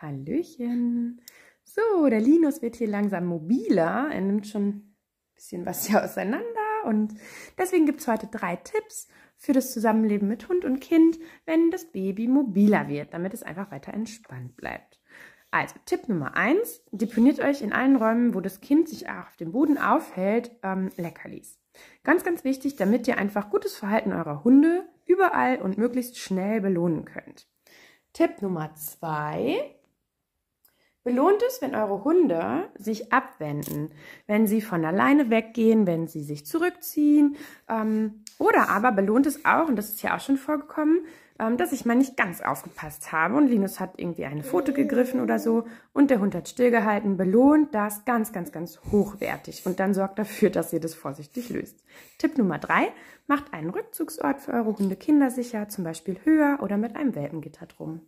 Hallöchen. So, der Linus wird hier langsam mobiler. Er nimmt schon ein bisschen was hier auseinander. Und deswegen gibt es heute drei Tipps für das Zusammenleben mit Hund und Kind, wenn das Baby mobiler wird, damit es einfach weiter entspannt bleibt. Also Tipp Nummer eins: deponiert euch in allen Räumen, wo das Kind sich auch auf dem Boden aufhält, ähm, Leckerlis. Ganz, ganz wichtig, damit ihr einfach gutes Verhalten eurer Hunde überall und möglichst schnell belohnen könnt. Tipp Nummer zwei: Belohnt es, wenn eure Hunde sich abwenden, wenn sie von alleine weggehen, wenn sie sich zurückziehen. Ähm, oder aber belohnt es auch, und das ist ja auch schon vorgekommen, ähm, dass ich mal nicht ganz aufgepasst habe und Linus hat irgendwie eine Foto mhm. gegriffen oder so und der Hund hat stillgehalten. Belohnt das ganz, ganz, ganz hochwertig und dann sorgt dafür, dass ihr das vorsichtig löst. Tipp Nummer drei, macht einen Rückzugsort für eure Hunde kindersicher, zum Beispiel höher oder mit einem Welpengitter drum.